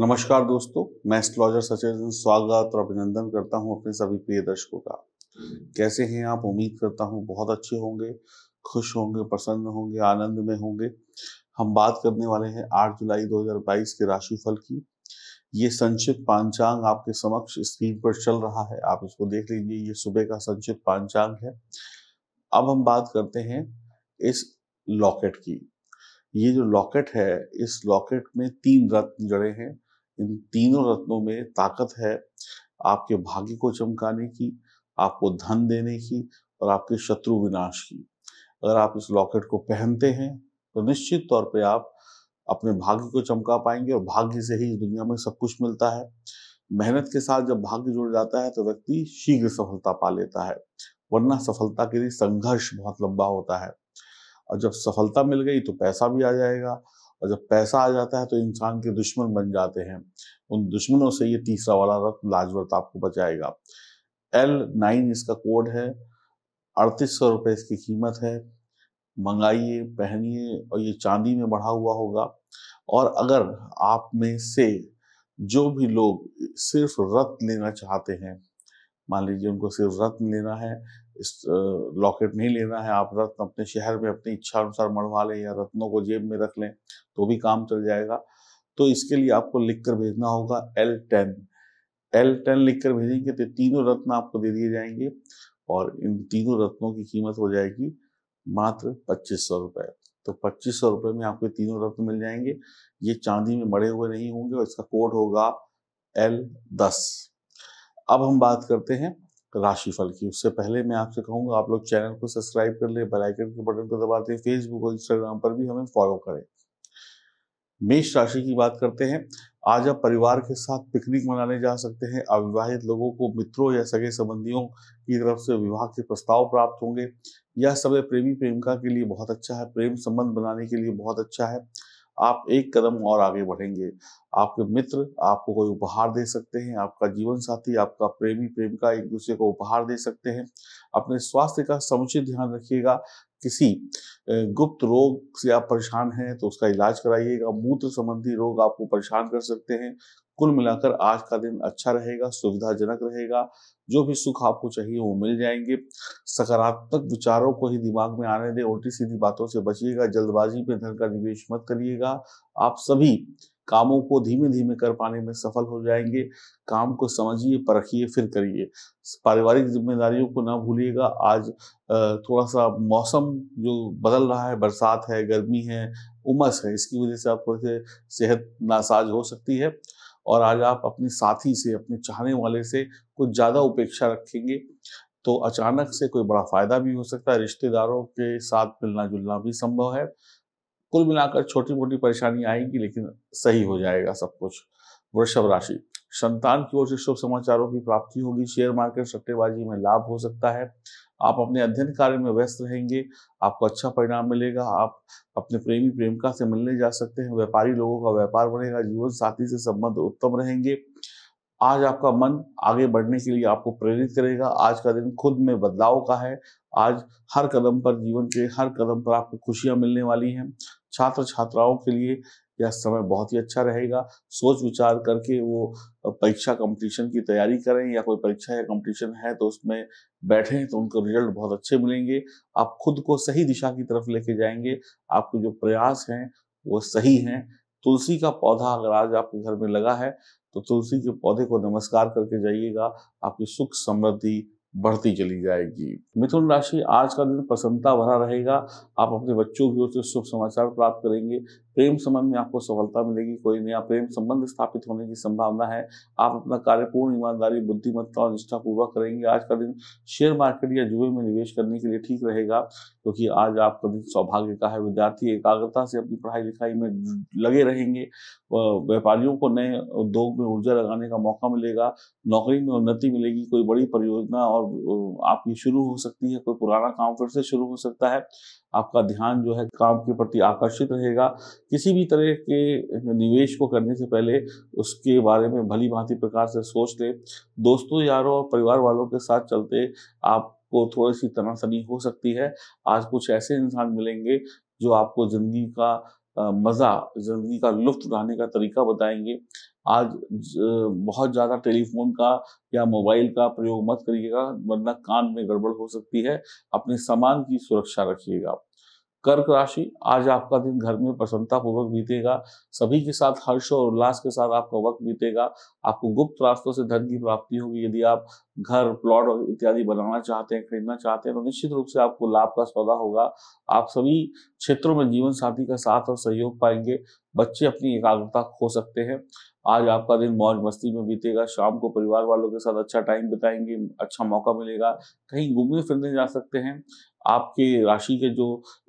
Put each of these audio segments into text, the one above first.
नमस्कार दोस्तों मैं एस्ट्रोलॉजर सचिन स्वागत और अभिनंदन करता हूं अपने सभी प्रिय दर्शकों का कैसे हैं आप उम्मीद करता हूं बहुत अच्छे होंगे खुश होंगे प्रसन्न होंगे आनंद में होंगे हम बात करने वाले हैं 8 जुलाई 2022 के राशिफल की ये संक्षिप्त पांचांग आपके समक्ष स्क्रीन पर चल रहा है आप इसको देख लीजिए ये सुबह का संक्षिप्त पांचांग है अब हम बात करते हैं इस लॉकेट की ये जो लॉकेट है इस लॉकेट में तीन रत्न जड़े हैं इन तीनों रत्नों में ताकत है आपके भाग्य को चमकाने की आपको धन देने की और आपके शत्रु विनाश की अगर आप इस लॉकेट को पहनते हैं तो निश्चित तौर पे आप अपने भाग्य को चमका पाएंगे और भाग्य से ही दुनिया में सब कुछ मिलता है मेहनत के साथ जब भाग्य जुड़ जाता है तो व्यक्ति शीघ्र सफलता पा लेता है वरना सफलता के लिए संघर्ष बहुत लंबा होता है और जब सफलता मिल गई तो पैसा भी आ जाएगा और जब पैसा आ जाता है तो इंसान के दुश्मन बन जाते हैं उन दुश्मनों से ये तीसरा वाला रत्न लाजवर्त आपको बचाएगा एल नाइन इसका कोड है अड़तीस सौ रुपये इसकी कीमत है मंगाइए पहनिए और ये चांदी में बढ़ा हुआ होगा और अगर आप में से जो भी लोग सिर्फ रत्न लेना चाहते हैं मान लीजिए उनको सिर्फ रत्न लेना है इस लॉकेट नहीं लेना है आप रत्न अपने शहर में अपनी इच्छा अनुसार मढ़वा लें या रत्नों को जेब में रख लें तो भी काम चल जाएगा तो इसके लिए आपको लिख कर भेजना होगा एल टेन एल टेन लिख कर भेजेंगे तो तीनों रत्न आपको दे दिए जाएंगे और इन तीनों रत्नों की कीमत हो जाएगी मात्र पच्चीस सौ रुपये तो पच्चीस सौ रुपये में आपको तीनों रत्न मिल जाएंगे ये चांदी में मड़े हुए नहीं होंगे और इसका कोड होगा एल दस अब हम बात करते हैं राशिफल की उससे पहले मैं आपसे कहूंगा आप लोग चैनल को सब्सक्राइब कर ले बेल आइकन के बटन को दबा दें फेसबुक और इंस्टाग्राम पर भी हमें फॉलो करें मेष राशि की बात करते हैं आज आप परिवार के साथ पिकनिक मनाने जा सकते हैं अविवाहित लोगों को मित्रों या सगे संबंधियों की तरफ से विवाह के प्रस्ताव प्राप्त होंगे यह समय प्रेमी प्रेमिका के लिए बहुत अच्छा है प्रेम संबंध बनाने के लिए बहुत अच्छा है आप एक कदम और आगे बढ़ेंगे आपके मित्र आपको कोई उपहार दे सकते हैं आपका जीवन साथी आपका प्रेमी प्रेमिका एक दूसरे को उपहार दे सकते हैं अपने स्वास्थ्य का समुचित ध्यान रखिएगा किसी गुप्त रोग से आप परेशान हैं तो उसका इलाज कराइएगा मूत्र संबंधी रोग आपको परेशान कर सकते हैं कुल मिलाकर आज का दिन अच्छा रहेगा सुविधाजनक रहेगा जो भी सुख आपको चाहिए वो मिल जाएंगे सकारात्मक विचारों को ही दिमाग में आने दें उल्टी सीधी बातों से बचिएगा जल्दबाजी में धन का निवेश मत करिएगा आप सभी कामों को धीमे धीमे कर पाने में सफल हो जाएंगे काम को समझिए परखिए फिर करिए पारिवारिक जिम्मेदारियों को ना भूलिएगा आज थोड़ा सा मौसम जो बदल रहा है बरसात है गर्मी है उमस है इसकी वजह से आप थोड़े सेहत नासाज हो सकती है और आज आप अपने साथी से अपने चाहने वाले से कुछ ज़्यादा उपेक्षा रखेंगे तो अचानक से कोई बड़ा फायदा भी हो सकता है रिश्तेदारों के साथ मिलना जुलना भी संभव है कुल मिलाकर छोटी मोटी परेशानी आएगी लेकिन सही हो जाएगा सब कुछ वृषभ राशि संतान की ओर से शुभ समाचारों की प्राप्ति होगी शेयर मार्केट सट्टेबाजी में लाभ हो सकता है आप अपने अध्ययन कार्य में व्यस्त रहेंगे आपको अच्छा परिणाम मिलेगा आप अपने प्रेमी प्रेमिका से मिलने जा सकते हैं व्यापारी लोगों का व्यापार बढ़ेगा जीवन साथी से संबंध उत्तम रहेंगे आज आपका मन आगे बढ़ने के लिए आपको प्रेरित करेगा आज का दिन खुद में बदलाव का है आज हर कदम पर जीवन के हर कदम पर आपको खुशियां मिलने वाली हैं छात्र छात्राओं के लिए यह समय बहुत ही अच्छा रहेगा सोच विचार करके वो परीक्षा कंपटीशन की तैयारी करें या कोई परीक्षा या कंपटीशन है तो उसमें बैठें तो उनको रिजल्ट बहुत अच्छे मिलेंगे आप खुद को सही दिशा की तरफ लेके जाएंगे आपके जो प्रयास हैं वो सही हैं तुलसी का पौधा अगर आज आपके घर में लगा है तो तुलसी के पौधे को नमस्कार करके जाइएगा आपकी सुख समृद्धि बढ़ती चली जाएगी मिथुन राशि आज का दिन प्रसन्नता भरा रहेगा आप अपने बच्चों की ओर से शुभ समाचार प्राप्त करेंगे प्रेम संबंध में आपको सफलता मिलेगी कोई नया प्रेम संबंध स्थापित होने की संभावना है आप अपना कार्य पूर्ण ईमानदारी बुद्धिमत्ता और निष्ठा पूर्वक करेंगे आज का दिन शेयर मार्केट या जुए में निवेश करने के लिए ठीक रहेगा क्योंकि तो आज आपका दिन सौभाग्य का है विद्यार्थी एकाग्रता से अपनी पढ़ाई लिखाई में लगे रहेंगे व्यापारियों को नए उद्योग में ऊर्जा लगाने का मौका मिलेगा नौकरी में उन्नति मिलेगी कोई बड़ी परियोजना और आपकी शुरू हो सकती है कोई पुराना काम फिर से शुरू हो सकता है आपका ध्यान जो है काम के प्रति आकर्षित रहेगा किसी भी तरह के निवेश को करने से पहले उसके बारे में भली भांति प्रकार से सोच लें दोस्तों यारों और परिवार वालों के साथ चलते आपको थोड़ी सी तनासनी हो सकती है आज कुछ ऐसे इंसान मिलेंगे जो आपको ज़िंदगी का मज़ा ज़िंदगी का लुफ्त उठाने का तरीका बताएंगे आज बहुत ज़्यादा टेलीफोन का या मोबाइल का प्रयोग मत करिएगा वरना कान में गड़बड़ हो सकती है अपने सामान की सुरक्षा रखिएगा कर्क राशि आज आपका दिन घर में प्रसन्नता पूर्वक बीतेगा सभी के साथ हर्ष और उल्लास के साथ आपका वक्त बीतेगा आपको गुप्त रास्तों से धन की प्राप्ति होगी यदि आप घर प्लॉट इत्यादि बनाना चाहते हैं खरीदना चाहते हैं तो निश्चित रूप से आपको लाभ का सौदा होगा आप सभी क्षेत्रों में जीवन साथी का साथ और सहयोग पाएंगे बच्चे अपनी एकाग्रता खो सकते हैं आज आपका दिन मौज मस्ती में बीतेगा शाम को परिवार वालों के साथ अच्छा टाइम बिताएंगे अच्छा मौका मिलेगा कहीं घूमने फिरने जा सकते हैं आपके राशि के जो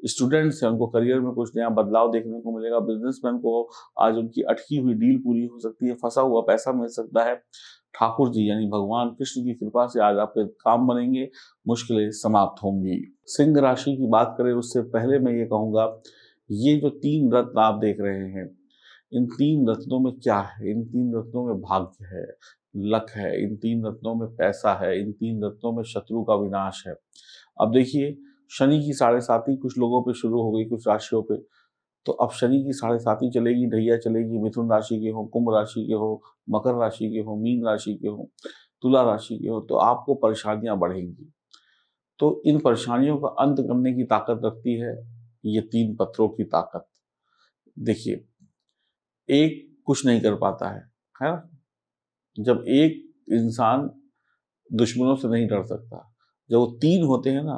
स्टूडेंट्स हैं उनको करियर में कुछ नया बदलाव देखने को मिलेगा बिजनेसमैन को आज उनकी अटकी हुई डील पूरी हो सकती है फंसा हुआ पैसा मिल सकता है ठाकुर जी यानी भगवान कृष्ण की कृपा से आज आपके काम बनेंगे मुश्किलें समाप्त होंगी सिंह राशि की बात करें उससे पहले मैं ये कहूंगा ये जो तीन रत्न आप देख रहे हैं इन तीन रत्नों में क्या है इन तीन रत्नों में भाग्य है लक है इन तीन रत्नों में पैसा है इन तीन रत्नों में शत्रु का विनाश है अब देखिए शनि की साढ़े साथी कुछ लोगों पे शुरू हो गई कुछ राशियों पे तो अब शनि की साढ़े साथी चलेगी ढैया चलेगी मिथुन राशि के हो कुंभ राशि के हो मकर राशि के हो मीन राशि के हो तुला राशि के हो तो आपको परेशानियां बढ़ेंगी तो इन परेशानियों का अंत करने की ताकत रखती है ये तीन पत्थरों की ताकत देखिए एक कुछ नहीं कर पाता है है ना जब एक इंसान दुश्मनों से नहीं लड़ सकता जब वो तीन होते हैं ना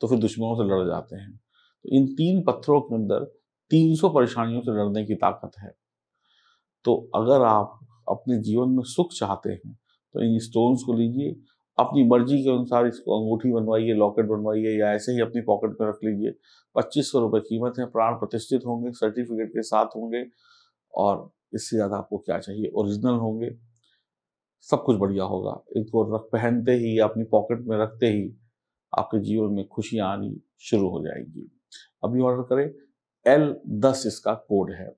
तो फिर दुश्मनों से लड़ जाते हैं तो इन तीन पत्थरों के अंदर 300 परेशानियों से लड़ने की ताकत है तो अगर आप अपने जीवन में सुख चाहते हैं तो इन स्टोन्स को लीजिए अपनी मर्जी के अनुसार इसको अंगूठी बनवाइए लॉकेट बनवाइए या ऐसे ही अपनी पॉकेट में रख लीजिए पच्चीस सौ रुपये कीमत है प्राण प्रतिष्ठित होंगे सर्टिफिकेट के साथ होंगे और इससे ज़्यादा आपको क्या चाहिए ओरिजिनल होंगे सब कुछ बढ़िया होगा इनको रख पहनते ही अपनी पॉकेट में रखते ही आपके जीवन में खुशियाँ आनी शुरू हो जाएगी अभी ऑर्डर करें एल दस इसका कोड है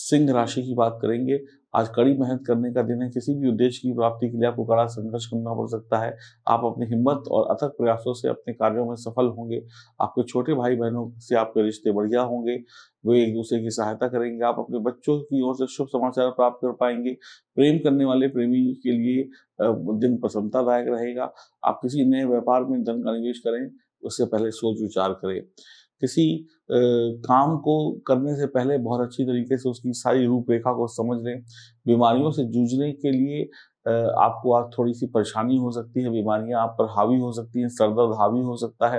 सिंह राशि की बात करेंगे आज कड़ी मेहनत करने का दिन है किसी भी उद्देश्य की प्राप्ति के लिए आपको कड़ा संघर्ष करना पड़ सकता है आप अपनी हिम्मत और अथक प्रयासों से अपने कार्यों में सफल होंगे आपके छोटे भाई बहनों से आपके रिश्ते बढ़िया होंगे वे एक दूसरे की सहायता करेंगे आप अपने बच्चों की ओर से शुभ समाचार प्राप्त कर पाएंगे प्रेम करने वाले प्रेमी के लिए दिन प्रसन्नतादायक रहेगा आप किसी नए व्यापार में धन का निवेश करें उससे पहले सोच विचार करें किसी आ, काम को करने से पहले बहुत अच्छी तरीके से उसकी सारी रूपरेखा को समझ लें बीमारियों से जूझने के लिए आपको आज थोड़ी सी परेशानी हो सकती है बीमारियां आप पर हावी हो सकती हैं दर्द हावी हो सकता है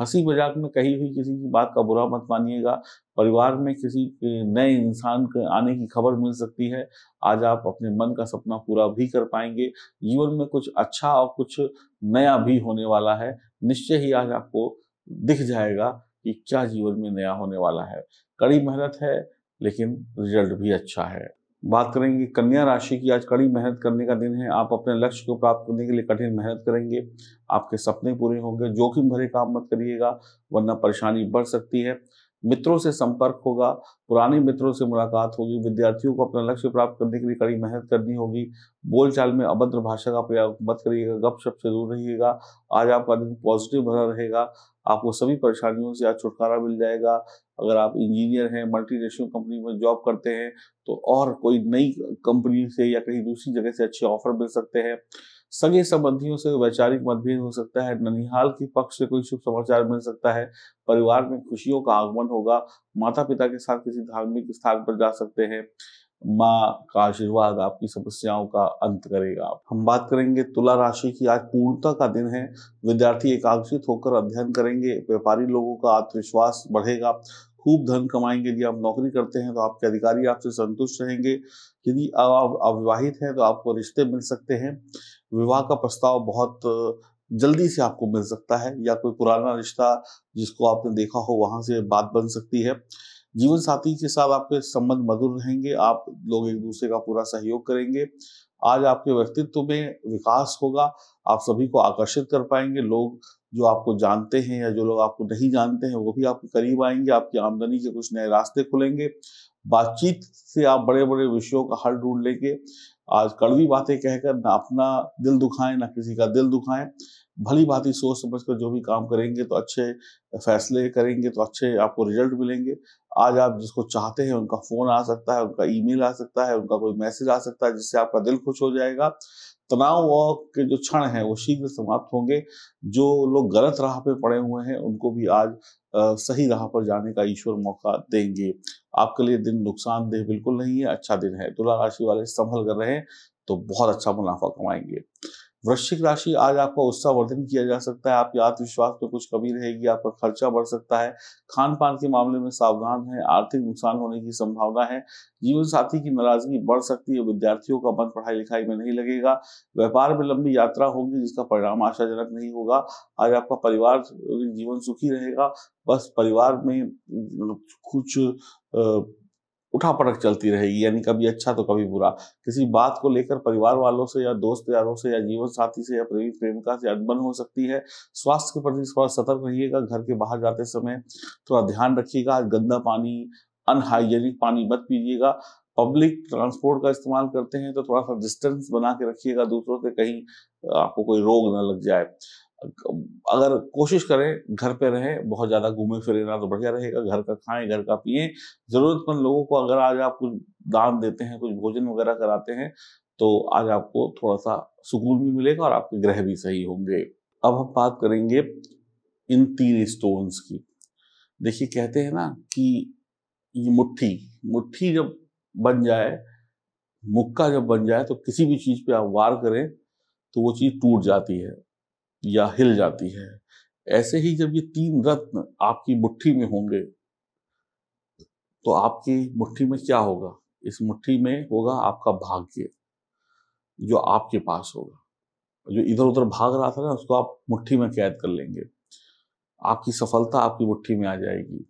हंसी मजाक में कही हुई किसी की बात का बुरा मत मानिएगा परिवार में किसी नए इंसान के आने की खबर मिल सकती है आज आप अपने मन का सपना पूरा भी कर पाएंगे जीवन में कुछ अच्छा और कुछ नया भी होने वाला है निश्चय ही आज आपको दिख जाएगा कि क्या जीवन में नया होने वाला है कड़ी मेहनत है लेकिन रिजल्ट भी अच्छा है बात करेंगे कन्या राशि की आज कड़ी मेहनत करने का दिन है आप अपने लक्ष्य को प्राप्त करने के लिए कठिन मेहनत करेंगे आपके सपने पूरे होंगे जोखिम भरे काम मत करिएगा वरना परेशानी बढ़ सकती है मित्रों से संपर्क होगा पुराने मित्रों से मुलाकात होगी विद्यार्थियों को अपना लक्ष्य प्राप्त करने के लिए कड़ी मेहनत करनी होगी बोलचाल में अभद्र भाषा का प्रयोग मत करिएगा गपशप से दूर रहिएगा आज आपका दिन पॉजिटिव भरा रहेगा आपको सभी परेशानियों से आज छुटकारा मिल जाएगा अगर आप इंजीनियर हैं मल्टीनेशनल कंपनी में जॉब करते हैं तो और कोई नई कंपनी से या कहीं दूसरी जगह से अच्छे ऑफर मिल सकते हैं सगे संबंधियों से वैचारिक मतभेद हो सकता है ननिहाल के पक्ष से कोई शुभ समाचार मिल सकता है परिवार में खुशियों का आगमन होगा माता पिता के साथ किसी धार्मिक स्थान पर जा सकते हैं माँ का आशीर्वाद आपकी समस्याओं का अंत करेगा हम बात करेंगे तुला राशि की आज पूर्णता का दिन है विद्यार्थी एकाग्रित होकर अध्ययन करेंगे व्यापारी लोगों का आत्मविश्वास बढ़ेगा खूब धन कमाएंगे यदि आप नौकरी करते हैं तो आपके अधिकारी आपसे संतुष्ट रहेंगे यदि आप अविवाहित हैं तो आपको रिश्ते मिल सकते हैं विवाह का प्रस्ताव बहुत जल्दी से आपको मिल सकता है या कोई पुराना रिश्ता जिसको आपने देखा हो वहां से बात बन सकती है जीवन साथी के साथ आपके संबंध मधुर रहेंगे आप लोग एक दूसरे का पूरा सहयोग करेंगे आज आपके व्यक्तित्व में विकास होगा आप सभी को आकर्षित कर पाएंगे लोग जो आपको जानते हैं या जो लोग आपको नहीं जानते हैं वो भी आपके करीब आएंगे आपकी आमदनी के कुछ नए रास्ते खुलेंगे बातचीत से आप बड़े बड़े विषयों का हल ढूंढ लेंगे आज कड़वी बातें कहकर ना अपना दिल दुखाएं ना किसी का दिल दुखाएं भली बात ही सोच समझ कर जो भी काम करेंगे तो अच्छे फैसले करेंगे तो अच्छे आपको रिजल्ट मिलेंगे आज आप जिसको चाहते हैं उनका फ़ोन आ सकता है उनका ईमेल आ सकता है उनका कोई मैसेज आ सकता है जिससे आपका दिल खुश हो जाएगा तनाव के जो क्षण हैं वो शीघ्र समाप्त होंगे जो लोग गलत राह पे पड़े हुए हैं उनको भी आज आ, सही राह पर जाने का ईश्वर मौका देंगे आपके लिए दिन नुकसानदेह बिल्कुल नहीं है अच्छा दिन है तुला राशि वाले संभल कर रहे हैं तो बहुत अच्छा मुनाफा कमाएंगे वृश्चिक राशि आज आपका उत्साह वर्धन किया जा सकता है आपकी आत्मविश्वास में कुछ कमी रहेगी आपका खर्चा बढ़ सकता है खान पान के मामले में सावधान है आर्थिक नुकसान होने की संभावना है जीवन साथी की नाराजगी बढ़ सकती है विद्यार्थियों का मन पढ़ाई लिखाई में नहीं लगेगा व्यापार में लंबी यात्रा होगी जिसका परिणाम आशाजनक नहीं होगा आज आपका परिवार जीवन सुखी रहेगा बस परिवार में कुछ उठापटक चलती रहेगी यानी कभी अच्छा तो कभी बुरा किसी बात को लेकर परिवार वालों से या दोस्त यारों से या जीवन साथी से या प्रेमी प्रेमिका से अनबन हो सकती है स्वास्थ्य के प्रति थोड़ा सतर्क रहिएगा घर के बाहर जाते समय थोड़ा ध्यान रखिएगा गंदा पानी अनहाइजेनिक पानी मत पीजिएगा पब्लिक ट्रांसपोर्ट का इस्तेमाल करते हैं तो थोड़ा सा डिस्टेंस बना के रखिएगा दूसरों से कहीं आपको कोई रोग ना लग जाए अगर कोशिश करें घर पे रहें बहुत ज़्यादा घूमें फिरें ना तो बढ़िया रहेगा घर का खाएं घर का पिए ज़रूरतमंद लोगों को अगर आज आप कुछ दान देते हैं कुछ भोजन वगैरह कराते हैं तो आज आपको थोड़ा सा सुकून भी मिलेगा और आपके ग्रह भी सही होंगे अब हम बात करेंगे इन तीन स्टोन्स की देखिए कहते हैं ना कि ये मुट्ठी मुट्ठी जब बन जाए मुक्का जब बन जाए तो किसी भी चीज़ पे आप वार करें तो वो चीज़ टूट जाती है या हिल जाती है ऐसे ही जब ये तीन रत्न आपकी मुट्ठी में होंगे तो आपकी मुट्ठी में क्या होगा इस मुट्ठी में होगा आपका भाग्य जो आपके पास होगा जो इधर उधर भाग रहा था ना उसको आप मुट्ठी में कैद कर लेंगे आपकी सफलता आपकी मुट्ठी में आ जाएगी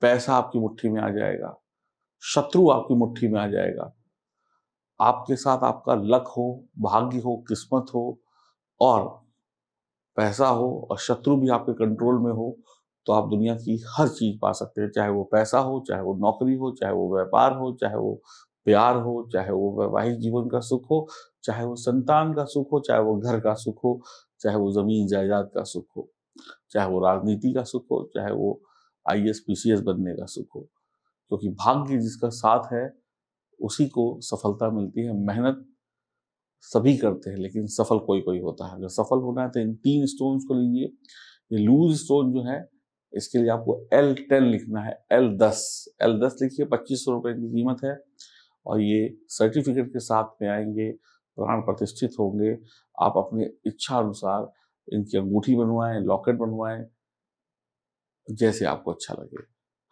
पैसा आपकी मुट्ठी में आ जाएगा शत्रु आपकी मुट्ठी में आ जाएगा आपके साथ आपका लक हो भाग्य हो किस्मत हो और पैसा हो और शत्रु भी आपके कंट्रोल में हो तो आप दुनिया की हर चीज पा सकते हैं चाहे वो पैसा हो चाहे वो नौकरी हो चाहे वो व्यापार हो चाहे वो प्यार हो चाहे वो वैवाहिक जीवन का सुख हो चाहे वो संतान का सुख हो चाहे वो घर का सुख हो चाहे वो जमीन जायदाद का सुख हो चाहे वो राजनीति का सुख हो चाहे वो I S P C S बनने का सुख हो क्योंकि भाग्य जिसका साथ है उसी को सफलता मिलती है मेहनत सभी करते हैं लेकिन सफल कोई कोई होता है अगर सफल होना है तो इन तीन स्टोन्स को लीजिए ये लूज स्टोन जो है इसके लिए आपको एल टेन लिखना है एल दस एल दस लिखिए पच्चीस सौ रुपये की कीमत है और ये सर्टिफिकेट के साथ में आएंगे प्राण प्रतिष्ठित होंगे आप अपने इच्छा अनुसार इनकी अंगूठी बनवाएं लॉकेट बनवाएं जैसे आपको अच्छा लगे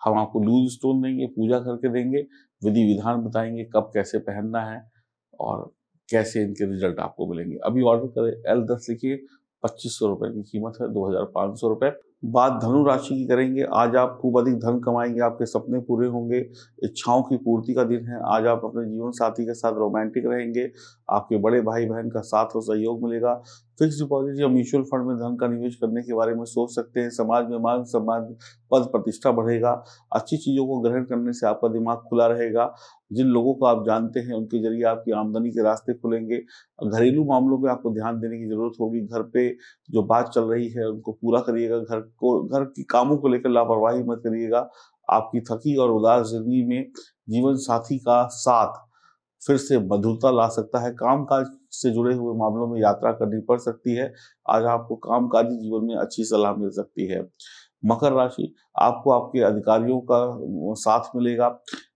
हम आपको लूज स्टोन देंगे पूजा करके देंगे विधि विधान बताएंगे कब कैसे पहनना है और कैसे इनके रिजल्ट आपको मिलेंगे अभी ऑर्डर करें एल दस लिखिए पच्चीस सौ रुपए की कीमत है दो हज़ार पाँच सौ रुपए बात धनु राशि की करेंगे आज आप खूब अधिक धन कमाएंगे आपके सपने पूरे होंगे इच्छाओं की पूर्ति का दिन है आज आप अपने जीवन साथी के साथ रोमांटिक रहेंगे आपके बड़े भाई बहन का साथ और सहयोग मिलेगा फिक्स डिपॉजिट या म्यूचुअल फंड में धन का निवेश करने के बारे में सोच सकते हैं समाज में मान सम्मान पद प्रतिष्ठा बढ़ेगा अच्छी चीज़ों को ग्रहण करने से आपका दिमाग खुला रहेगा जिन लोगों को आप जानते हैं उनके जरिए आपकी आमदनी के रास्ते खुलेंगे घरेलू मामलों में आपको ध्यान देने की जरूरत होगी घर पे जो बात चल रही है उनको पूरा करिएगा घर को घर के कामों को लेकर लापरवाही मत करिएगा आपकी थकी और उदास जिंदगी में जीवन साथी का साथ फिर से मधुरता ला सकता है काम काज से जुड़े हुए मामलों में यात्रा करनी पड़ सकती है आज आपको कामकाजी जीवन में अच्छी सलाह मिल सकती है मकर राशि आपको आपके अधिकारियों का साथ मिलेगा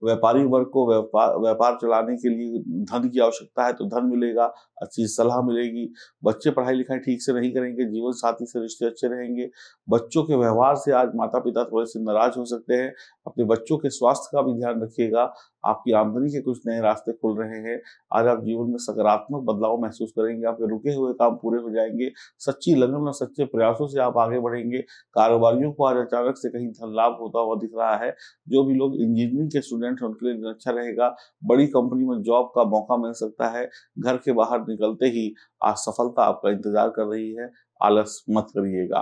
व्यापारी वर्ग को व्यापार व्यापार चलाने के लिए धन की आवश्यकता है तो धन मिलेगा अच्छी सलाह मिलेगी बच्चे पढ़ाई लिखाई ठीक से नहीं करेंगे जीवन साथी से रिश्ते अच्छे रहेंगे बच्चों के व्यवहार से आज माता पिता थोड़े से नाराज हो सकते हैं अपने बच्चों के स्वास्थ्य का भी ध्यान रखिएगा आपकी आमदनी के कुछ नए रास्ते खुल रहे हैं आज आप जीवन में सकारात्मक बदलाव महसूस करेंगे आपके रुके हुए काम पूरे हो जाएंगे सच्ची लगन और सच्चे प्रयासों से आप आगे बढ़ेंगे कारोबारियों को आज अचानक से कहीं धन लाभ होता हुआ दिख रहा है जो भी लोग इंजीनियरिंग के स्टूडेंट हैं उनके लिए दिन अच्छा रहेगा बड़ी कंपनी में जॉब का मौका मिल सकता है घर के बाहर निकलते ही आज सफलता आपका इंतजार कर रही है आलस मत करिएगा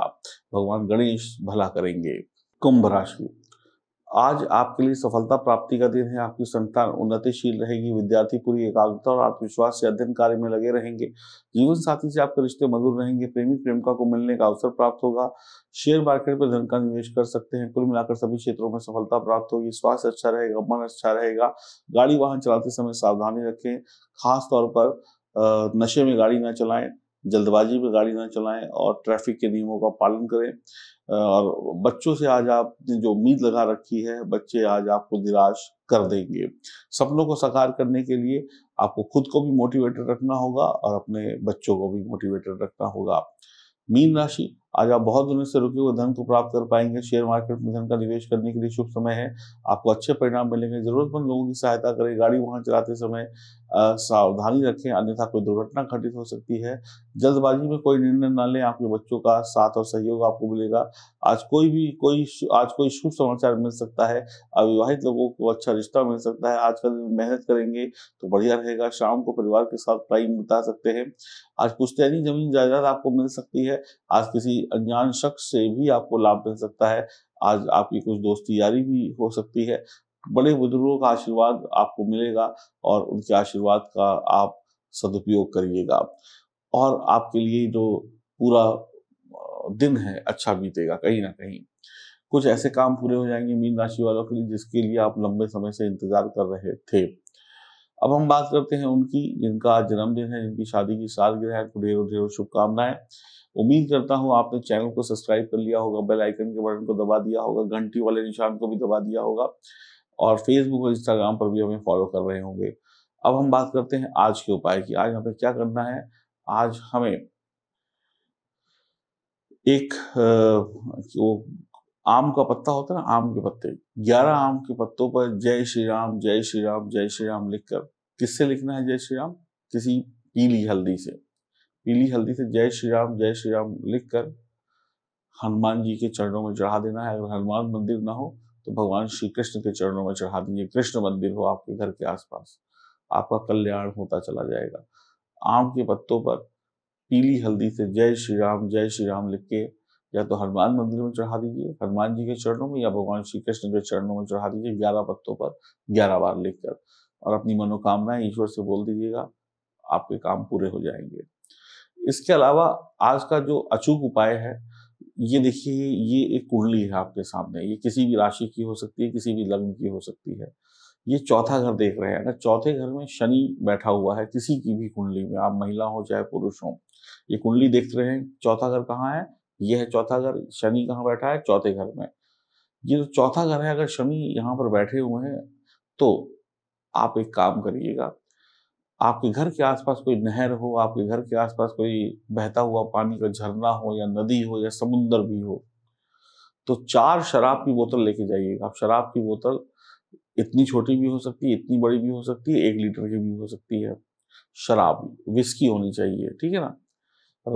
भगवान गणेश भला करेंगे कुंभ राशि आज आपके लिए सफलता प्राप्ति का दिन है आपकी संतान उन्नतिशील रहेगी विद्यार्थी पूरी एकाग्रता और आत्मविश्वास से अध्ययन कार्य में लगे रहेंगे जीवन साथी से आपके रिश्ते मधुर रहेंगे प्रेमी प्रेमिका को मिलने का अवसर प्राप्त होगा शेयर मार्केट में धन का निवेश कर सकते हैं कुल मिलाकर सभी क्षेत्रों में सफलता प्राप्त होगी स्वास्थ्य अच्छा रहेगा मन अच्छा रहेगा गाड़ी वाहन चलाते समय सावधानी रखें खासतौर पर नशे में गाड़ी ना चलाएं जल्दबाजी में गाड़ी ना चलाएं और ट्रैफिक के नियमों का पालन करें और बच्चों से आज आपने जो उम्मीद लगा रखी है बच्चे आज आपको निराश कर देंगे सपनों को साकार करने के लिए आपको खुद को भी मोटिवेटेड रखना होगा और अपने बच्चों को भी मोटिवेटेड रखना होगा मीन राशि आज आप बहुत दिनों से रुके हुए धन को प्राप्त कर पाएंगे शेयर मार्केट में धन का निवेश करने के लिए शुभ समय है आपको अच्छे परिणाम मिलेंगे जरूरतमंद लोगों की सहायता करें गाड़ी वहां चलाते समय सावधानी रखें अन्यथा कोई दुर्घटना घटित हो सकती है जल्दबाजी में कोई निर्णय ना लें आपके बच्चों का साथ और सहयोग आपको मिलेगा आज कोई भी कोई आज कोई शुभ समाचार मिल सकता है अविवाहित लोगों को अच्छा रिश्ता मिल सकता है आज का दिन मेहनत करेंगे तो बढ़िया रहेगा शाम को परिवार के साथ टाइम बिता सकते हैं आज पुश्तैनी जमीन जायदाद आपको मिल सकती है आज किसी अनजान शख्स से भी आपको लाभ मिल सकता है आज आपकी कुछ दोस्ती यारी भी हो सकती है बड़े बुजुर्गों का आशीर्वाद आपको मिलेगा और उनके आशीर्वाद का आप सदुपयोग करिएगा और आपके लिए जो पूरा दिन है अच्छा बीतेगा कहीं ना कहीं कुछ ऐसे काम पूरे हो जाएंगे मीन राशि वालों के लिए जिसके लिए आप लंबे समय से इंतजार कर रहे थे अब हम बात करते हैं उनकी जिनका जन्मदिन है जिनकी शादी की सालगिरह है ढेरों ढेरों शुभकामनाएं उम्मीद करता हूं आपने चैनल को सब्सक्राइब कर लिया होगा बेल आइकन के बटन को दबा दिया होगा घंटी वाले निशान को भी दबा दिया होगा और फेसबुक और इंस्टाग्राम पर भी हमें फॉलो कर रहे होंगे अब हम बात करते हैं आज के उपाय की आज हमें क्या करना है आज हमें एक वो आम का पत्ता होता है ना आम के पत्ते ग्यारह आम के पत्तों पर जय श्री राम जय श्री राम जय श्री राम लिखकर किससे लिखना है जय श्री राम किसी पीली हल्दी से पीली हल्दी से जय श्री राम जय श्री राम लिखकर हनुमान जी के चरणों में चढ़ा देना है अगर हनुमान मंदिर ना हो तो भगवान श्री कृष्ण के चरणों में चढ़ा दीजिए कृष्ण मंदिर हो आपके घर के आसपास आपका कल्याण होता चला जाएगा आम के पत्तों पर पीली हल्दी से जय श्री राम जय श्री राम लिख के या तो हनुमान मंदिर में चढ़ा दीजिए हनुमान जी के चरणों में या भगवान श्री कृष्ण के चरणों में चढ़ा दीजिए ग्यारह पत्तों पर ग्यारह बार लिखकर और अपनी मनोकामनाएं ईश्वर से बोल दीजिएगा आपके काम पूरे हो जाएंगे इसके अलावा आज का जो अचूक उपाय है ये देखिए ये एक कुंडली है आपके सामने ये किसी भी राशि की हो सकती है किसी भी लग्न की हो सकती है ये चौथा घर देख रहे हैं ना चौथे घर में शनि बैठा हुआ है किसी की भी कुंडली में आप महिला हो चाहे पुरुष हो ये कुंडली देख रहे हैं चौथा घर कहाँ है ये है चौथा घर शनि कहाँ बैठा है चौथे घर में ये जो चौथा घर है अगर शनि यहाँ पर बैठे हुए हैं तो आप एक काम करिएगा आपके घर के आसपास कोई नहर हो आपके घर के आसपास कोई बहता हुआ पानी का झरना हो या नदी हो या समुन्द्र भी हो तो चार शराब की बोतल लेके जाइएगा आप शराब की बोतल इतनी छोटी भी हो सकती है इतनी बड़ी भी हो सकती है एक लीटर की भी हो सकती है शराब विस्की होनी चाहिए ठीक है ना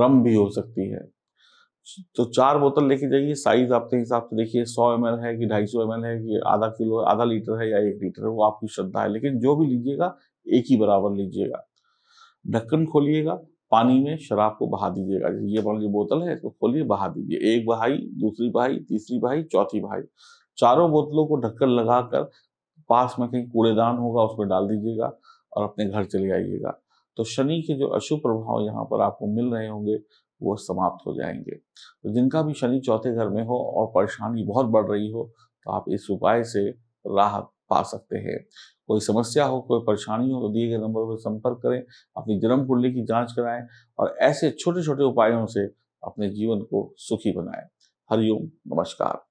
रम भी हो सकती है तो चार बोतल लेके जाइए साइज आपके हिसाब से देखिए सौ एम है कि ढाई सौ एम है कि आधा किलो आधा लीटर है या एक लीटर है वो आपकी श्रद्धा है लेकिन जो भी लीजिएगा एक ही बराबर लीजिएगा ढक्कन खोलिएगा पानी में शराब को बहा दीजिएगा जैसे ये मान बोतल है इसको खोलिए बहा दीजिए एक बहाई दूसरी बहाई तीसरी बहाई चौथी बहाई चारों बोतलों को ढक्कन लगाकर पास में कहीं कूड़ेदान होगा उसमें डाल दीजिएगा और अपने घर चले आइएगा तो शनि के जो अशुभ प्रभाव यहाँ पर आपको मिल रहे होंगे वो समाप्त हो जाएंगे तो जिनका भी शनि चौथे घर में हो और परेशानी बहुत बढ़ रही हो तो आप इस उपाय से राहत पा सकते हैं कोई समस्या हो कोई परेशानी हो तो दिए गए नंबर पर संपर्क करें अपनी जन्म कुंडली की जांच कराएं और ऐसे छोटे छोटे उपायों से अपने जीवन को सुखी बनाएं हरिओम नमस्कार